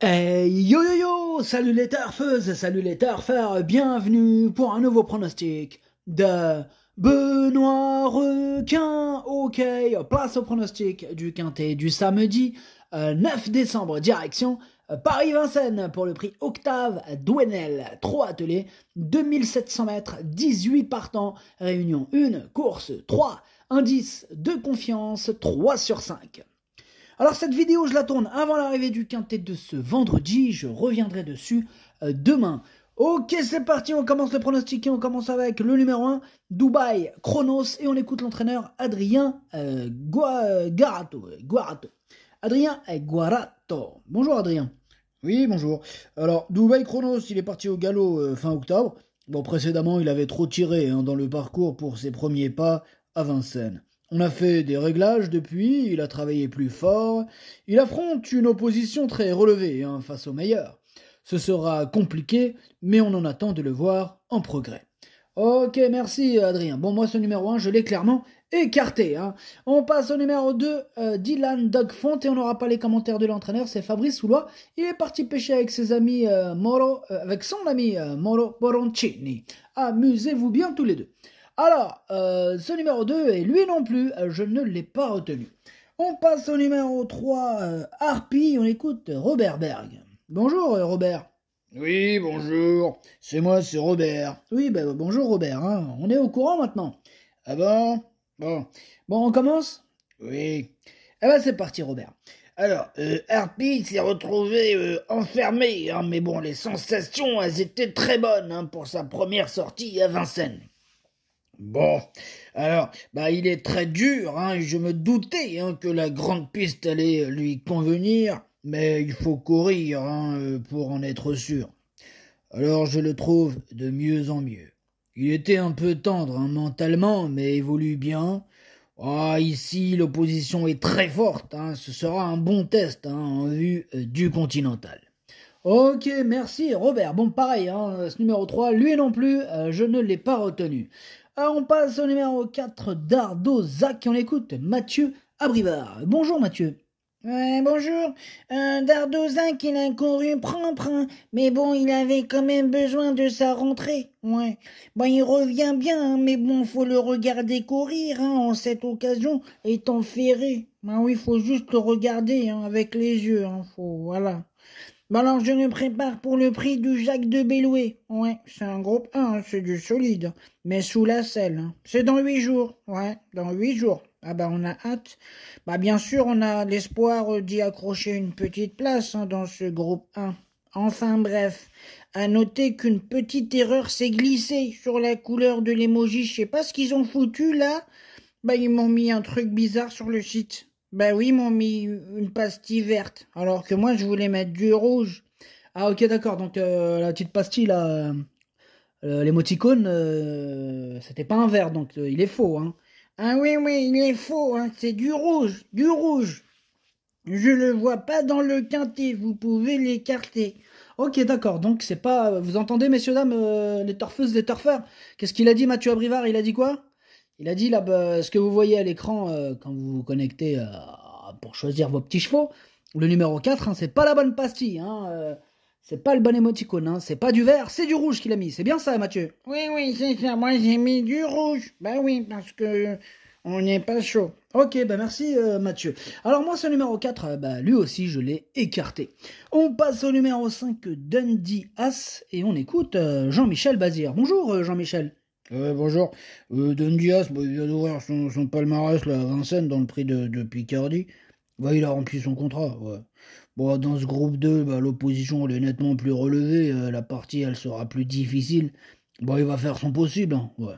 Hey, yo yo yo, salut les tarfeuses, salut les tarfeurs, bienvenue pour un nouveau pronostic de Benoît Requin. Ok, place au pronostic du quintet du samedi 9 euh, décembre, direction euh, Paris-Vincennes pour le prix Octave Douenel, 3 ateliers, 2700 mètres, 18 partants, réunion 1, course 3, indice de confiance 3 sur 5. Alors cette vidéo, je la tourne avant l'arrivée du quintet de ce vendredi, je reviendrai dessus euh, demain. Ok, c'est parti, on commence le pronostic et on commence avec le numéro 1, Dubaï, Chronos, et on écoute l'entraîneur Adrien euh, euh, Guarato. Adrien Guarato. Bonjour Adrien. Oui, bonjour. Alors, Dubaï Chronos, il est parti au galop fin octobre. Bon, précédemment, il avait trop tiré hein, dans le parcours pour ses premiers pas à Vincennes. On a fait des réglages depuis, il a travaillé plus fort, il affronte une opposition très relevée hein, face aux meilleurs. Ce sera compliqué, mais on en attend de le voir en progrès. Ok, merci Adrien. Bon, moi ce numéro 1, je l'ai clairement écarté. Hein. On passe au numéro 2, euh, Dylan Dogfont, et on n'aura pas les commentaires de l'entraîneur, c'est Fabrice Soulois. Il est parti pêcher avec ses amis euh, Moro, euh, avec son ami Moro Boroncini. Amusez-vous bien tous les deux. Alors, euh, ce numéro 2, et lui non plus, euh, je ne l'ai pas retenu. On passe au numéro 3, euh, Harpie. Harpy, on écoute Robert Berg. Bonjour Robert. Oui, bonjour. C'est moi, c'est Robert. Oui, ben, bonjour Robert, hein. on est au courant maintenant. Ah bon Bon. Bon, on commence Oui. Eh ben c'est parti Robert. Alors, euh, Harpy s'est retrouvé enfermé, hein, mais bon, les sensations, elles étaient très bonnes hein, pour sa première sortie à Vincennes. Bon, alors, bah, il est très dur, hein, je me doutais hein, que la grande piste allait lui convenir, mais il faut courir hein, euh, pour en être sûr. Alors je le trouve de mieux en mieux. Il était un peu tendre mentalement, mais évolue bien. Ah, ici, l'opposition est très forte, ce sera un bon test en vue euh, du continental. Ok, merci Robert. Bon, pareil, ce numéro 3, lui non plus, euh, je ne l'ai pas retenu on passe au numéro 4 dardoza on écoute Mathieu Abrivard. Bonjour Mathieu. bonjour. un Dardozin il a couru propre, mais bon, il avait quand même besoin de sa rentrée. Ouais. Bon, il revient bien, hein, mais bon, faut le regarder courir hein, en cette occasion, étant ferré. Ben oui, faut juste le regarder hein, avec les yeux. voilà. Bon bah alors je me prépare pour le prix du Jacques de Belloué. Ouais, c'est un groupe 1, hein, c'est du solide, mais sous la selle. Hein. C'est dans huit jours. Ouais, dans huit jours. Ah bah on a hâte. Bah bien sûr, on a l'espoir euh, d'y accrocher une petite place hein, dans ce groupe 1. Enfin bref, à noter qu'une petite erreur s'est glissée sur la couleur de l'émoji. Je sais pas ce qu'ils ont foutu là. Bah ils m'ont mis un truc bizarre sur le site. Ben oui, ils m'ont mis une pastille verte, alors que moi je voulais mettre du rouge. Ah ok d'accord, donc euh, la petite pastille là, euh, euh l'émoticône, euh, c'était pas un vert, donc il est faux. Hein. Ah oui oui, il est faux, hein. c'est du rouge, du rouge. Je le vois pas dans le quintet, vous pouvez l'écarter. Ok, d'accord. Donc c'est pas. Vous entendez, messieurs dames, les torfeuses, les torfeurs. Qu'est-ce qu'il a dit, Mathieu Abrivard Il a dit quoi il a dit là, bas ce que vous voyez à l'écran euh, quand vous vous connectez euh, pour choisir vos petits chevaux, le numéro 4, hein, c'est pas la bonne pastille. Hein, euh, c'est pas le bon émoticône. Hein, c'est pas du vert, c'est du rouge qu'il a mis. C'est bien ça, Mathieu Oui, oui, c'est ça. Moi, j'ai mis du rouge. Ben oui, parce que on n'est pas chaud. Ok, ben merci Mathieu. Alors moi ce numéro 4, ben, lui aussi je l'ai écarté. On passe au numéro 5 Dundee As et on écoute Jean-Michel Bazir. Bonjour Jean-Michel bonjour. Euh, Don Diaz vient d'ouvrir son, palmarès la à Vincennes dans le prix de, Picardie. Bah, il a rempli son contrat. Bon, dans ce groupe 2, bah, l'opposition est nettement plus relevée. Euh, la partie elle sera plus difficile. Bon, il va faire son possible. Hein, ouais.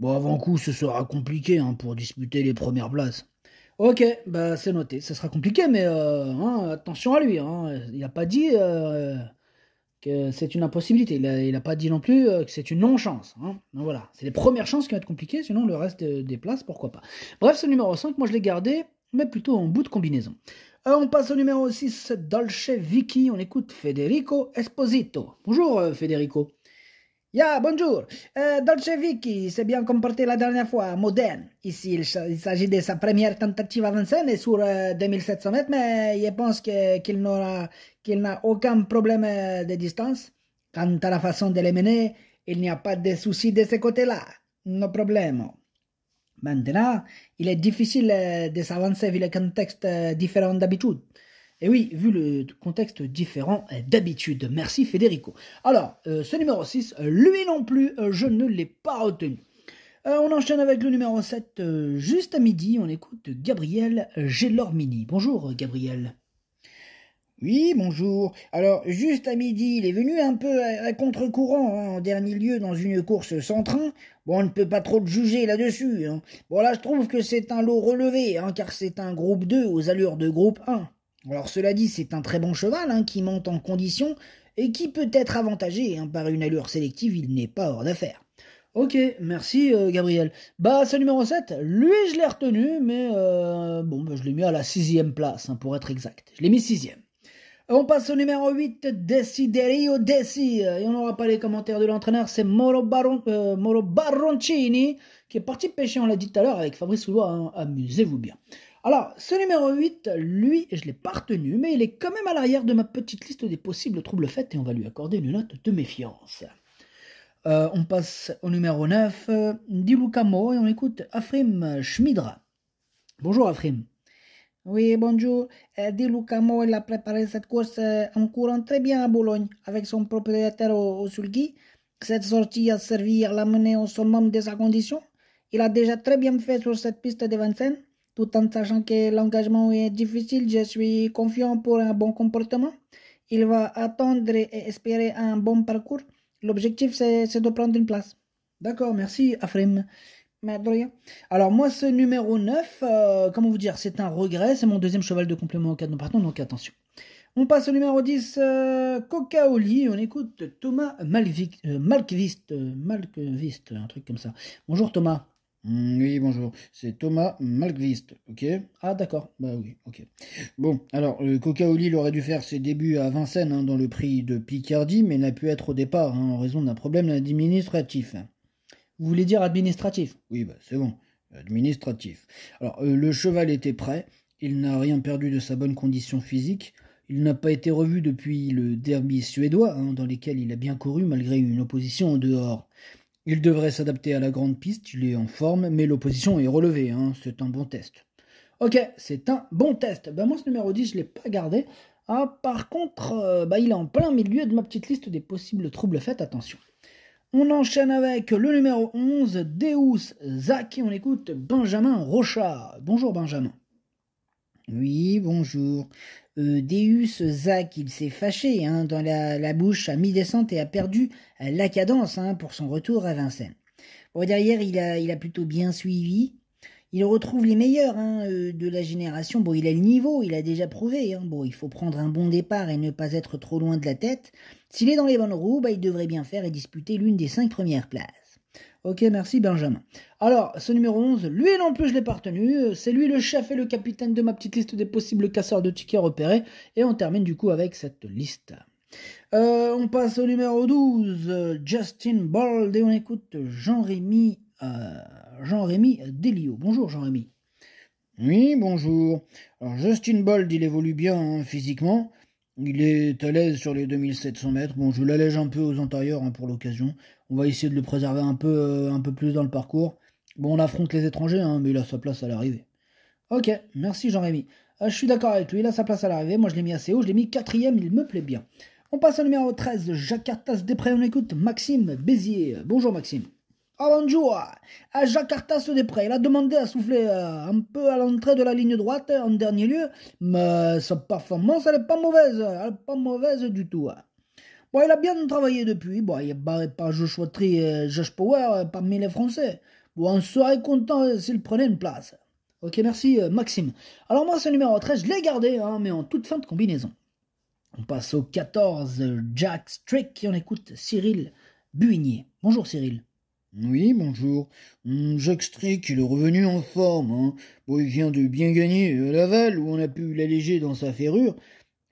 Bon, avant coup, ce sera compliqué hein, pour disputer les premières places. Ok, bah c'est noté. Ce sera compliqué, mais euh, hein, attention à lui. Il a pas dit. Euh, c'est une impossibilité. Il n'a pas dit non plus euh, que c'est une non-chance. Hein. voilà, c'est les premières chances qui vont être compliquées, sinon le reste des places, pourquoi pas. Bref, ce numéro 5, moi je l'ai gardé, mais plutôt en bout de combinaison. Euh, on passe au numéro 6, Dolce Vicky, on écoute Federico Esposito. Bonjour euh, Federico. Ya, bonjour. Eh, Dolce Vicky s'est bien comporté la dernière fois, moderne. Ici, il, s'agit de sa première tentative avancée sur 2700 eh, mètres, mais je pense qu'il n'a aucun problème eh, de distance. Quant à la façon de les mener, il n'y a pas de souci de ce côté-là. No problème. Maintenant, il est difficile de s'avancer vu le contexte différent d'habitude. Et oui, vu le contexte différent euh, d'habitude. Merci Federico. Alors, euh, ce numéro 6, euh, lui non plus, je ne l'ai pas retenu. on enchaîne avec le numéro 7, juste à midi, on écoute Gabriel Gellormini. Bonjour Gabriel. Oui, bonjour. Alors, juste à midi, il est venu un peu à, contre-courant, hein, en dernier lieu, dans une course sans train. Bon, on ne peut pas trop le juger là-dessus. Hein. Bon, là, je trouve que c'est un lot relevé, hein, car c'est un groupe 2 aux allures de groupe 1. Alors cela dit, c'est un très bon cheval hein, qui monte en condition et qui peut être avantagé hein, par une allure sélective, il n'est pas hors d'affaire. Ok, merci euh, Gabriel. Bah ce numéro 7, lui je l'ai retenu, mais euh, bon, bah, je l'ai mis à la sixième place hein, pour être exact. Je l'ai mis sixième. On passe au numéro 8, Desiderio Desi. Euh, et on n'aura pas les commentaires de l'entraîneur, c'est Moro, Baroncini, qui est parti pêcher, on l'a dit tout à l'heure, avec Fabrice Soulois. Amusez-vous bien. Alors, ce numéro 8, lui, je l'ai pas retenu, mais il est quand même à l'arrière de ma petite liste des possibles troubles faits et on va lui accorder une note de méfiance. Euh, on passe au numéro 9, euh, Dilukamo, et on écoute Afrim Schmidra. Bonjour Afrim. Oui, bonjour. Euh, Di Dilukamo, il a préparé cette course euh, en courant très bien à Boulogne avec son propriétaire au, au Cette sortie a servi à l'amener au sommet de sa condition. Il a déjà très bien fait sur cette piste de Vincennes. Tout en sachant que l'engagement est difficile, je suis confiant pour un bon comportement. Il va attendre et espérer un bon parcours. L'objectif, c'est de prendre une place. D'accord, merci Afrim. Alors moi, ce numéro 9, euh, comment vous dire, c'est un regret, c'est mon deuxième cheval de complément au nous partant, donc attention. On passe au numéro 10, euh, Cocaoli, on écoute Thomas Malvic, euh, Malkvist, un truc comme ça. Bonjour Thomas. Mm, oui, bonjour. C'est Thomas Malgrist, ok Ah, d'accord. Bah oui, ok. Bon, alors, euh, Coca-Oli aurait dû faire ses débuts à Vincennes hein, dans le prix de Picardie, mais n'a pu être au départ hein, en raison d'un problème administratif. Vous voulez dire administratif Oui, bah c'est bon. Administratif. Alors, euh, le cheval était prêt. Il n'a rien perdu de sa bonne condition physique. Il n'a pas été revu depuis le derby suédois, hein, dans lequel il a bien couru malgré une opposition en dehors. Il devrait s'adapter à la grande piste, il est en forme, mais l'opposition est relevée, hein, c'est un bon test. Ok, c'est un bon test. Ben, moi ce numéro 10, je ne l'ai pas gardé. Ah, par contre, euh, bah, il est en plein milieu de ma petite liste des possibles troubles, faites attention. On enchaîne avec le numéro 11, Deus Zach, on écoute Benjamin Rochard. Bonjour Benjamin. Oui, bonjour. Euh, Deus Zach, il s'est fâché hein, dans la, bouche à mi-descente et a perdu la cadence hein, pour son retour à Vincennes. derrière, il a, il a plutôt bien suivi. Il retrouve les meilleurs hein, euh, de la génération. Bon, il a le niveau, il a déjà prouvé. Hein. Bon, il faut prendre un bon départ et ne pas être trop loin de la tête. S'il est dans les bonnes roues, bah, il devrait bien faire et disputer l'une des cinq premières places. Ok, merci Benjamin. Alors, ce numéro 11, lui non plus je l'ai pas retenu. Euh, c'est lui le chef et le capitaine de ma petite liste des possibles casseurs de tickets repérés. Et on termine du coup avec cette liste. Euh, on passe au numéro 12, Justin Bold, et on écoute Jean-Rémy euh, Jean Delio. Bonjour Jean-Rémy. Oui, bonjour. Alors, Justin Bold, il évolue bien hein, physiquement. Il est à l'aise sur les 2700 mètres. Bon, je l'allège un peu aux antérieurs hein, pour l'occasion. On va essayer de le préserver un peu, euh, un peu plus dans le parcours. Bon, on affronte les étrangers, hein, mais il a sa place à l'arrivée. Ok, merci Jean-Rémy. Euh, je suis d'accord avec lui, il a sa place à l'arrivée. Moi, je l'ai mis assez haut, je l'ai mis quatrième, il me plaît bien. On passe au numéro 13, Jakarta Després. On écoute Maxime Bézier. Bonjour Maxime. Oh, ah bonjour À Jakarta Després, il a demandé à souffler euh, un peu à l'entrée de la ligne droite en dernier lieu, mais sa performance, elle n'est pas mauvaise, elle n'est pas mauvaise du tout. Bon, il a bien travaillé depuis. Bon, il est barré par Joshua Tree et euh, Josh Power euh, parmi les Français. Bon, on serait content euh, s'il prenait une place. Ok, merci Maxime. Alors moi, ce numéro 13, je l'ai gardé, hein, mais en toute fin de combinaison. On passe au 14, Jack Strick, et on écoute Cyril Buignier. Bonjour Cyril. Oui, bonjour. Hum, Jack Strick, il est revenu en forme. Hein. Bon, il vient de bien gagner à Laval, où on a pu l'alléger dans sa ferrure.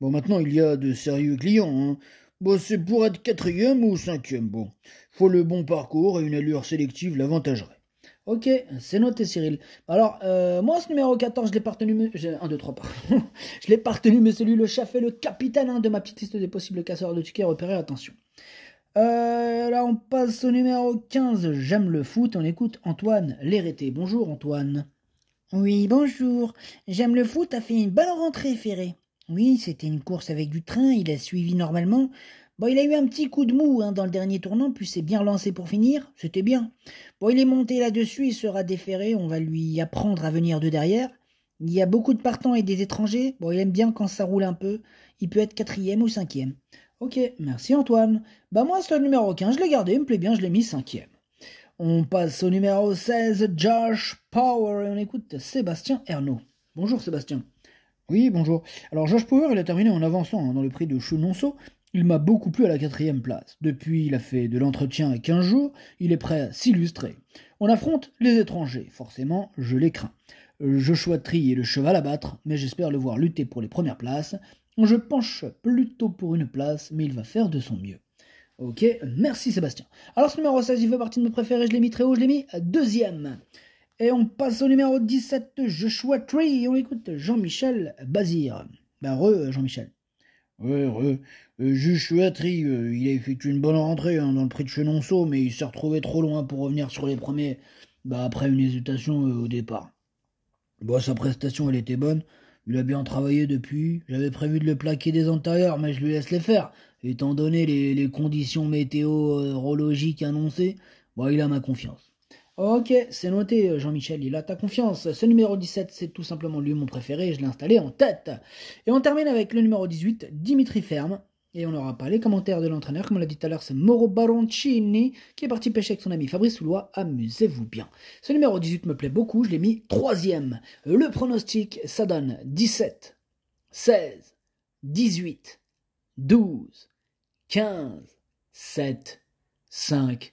Bon, maintenant, il y a de sérieux clients. Hein. Bon, bah, c'est pour être quatrième ou cinquième. Bon, faut le bon parcours et une allure sélective l'avantagerait. Ok, c'est noté Cyril. Alors, euh, moi ce numéro 14, je l'ai partenu, Un, 2, trois, pardon. je l'ai partenu, mais lui le chef et le capitaine hein, de ma petite liste des possibles casseurs de tickets Repérer, attention. Euh, là, on passe au numéro 15, j'aime le foot, on écoute Antoine L'érété. Bonjour Antoine. Oui, bonjour. J'aime le foot, t'as fait une bonne rentrée, Ferré. Oui, c'était une course avec du train, il a suivi normalement. Bon, il a eu un petit coup de mou hein, dans le dernier tournant, puis s'est bien lancé pour finir, c'était bien. Bon, il est monté là-dessus, il sera déféré, on va lui apprendre à venir de derrière. Il y a beaucoup de partants et des étrangers, bon, il aime bien quand ça roule un peu, il peut être quatrième ou cinquième. Ok, merci Antoine. Bah moi, c'est le numéro 15, je l'ai gardé, il me plaît bien, je l'ai mis cinquième. On passe au numéro 16, Josh Power, et on écoute Sébastien Ernaud. Bonjour Sébastien. Oui, bonjour. Alors Josh Power, il a terminé en avançant hein, dans le prix de Chenonceau. Il m'a beaucoup plu à la quatrième place. Depuis, il a fait de l'entretien à 15 jours. Il est prêt à s'illustrer. On affronte les étrangers. Forcément, je les crains. Euh, je choisis est le cheval à battre, mais j'espère le voir lutter pour les premières places. Je penche plutôt pour une place, mais il va faire de son mieux. Ok, merci Sébastien. Alors ce numéro 16, il fait partie de mes préférés, je l'ai mis très haut, je l'ai mis deuxième. Et on passe au numéro 17, Joshua Tree. On écoute Jean-Michel Bazir. Ben, re, Jean-Michel. Ouais, re. Euh, Joshua Tree, euh, il a effectué une bonne rentrée hein, dans le prix de Chenonceau, mais il s'est retrouvé trop loin pour revenir sur les premiers bah, après une hésitation euh, au départ. Bon, sa prestation, elle était bonne. Il a bien travaillé depuis. J'avais prévu de le plaquer des antérieurs, mais je lui laisse les faire. Étant donné les, les conditions météorologiques annoncées, bon, il a ma confiance. Ok, c'est noté, Jean-Michel, il a ta confiance. Ce numéro 17, c'est tout simplement lui mon préféré, je l'ai installé en tête. Et on termine avec le numéro 18, Dimitri Ferme. Et on n'aura pas les commentaires de l'entraîneur, comme on l'a dit tout à l'heure, c'est Moro Baroncini qui est parti pêcher avec son ami Fabrice Soulois. Amusez-vous bien. Ce numéro 18 me plaît beaucoup, je l'ai mis troisième. Le pronostic, ça donne 17, 16, 18, 12, 15, 7, 5,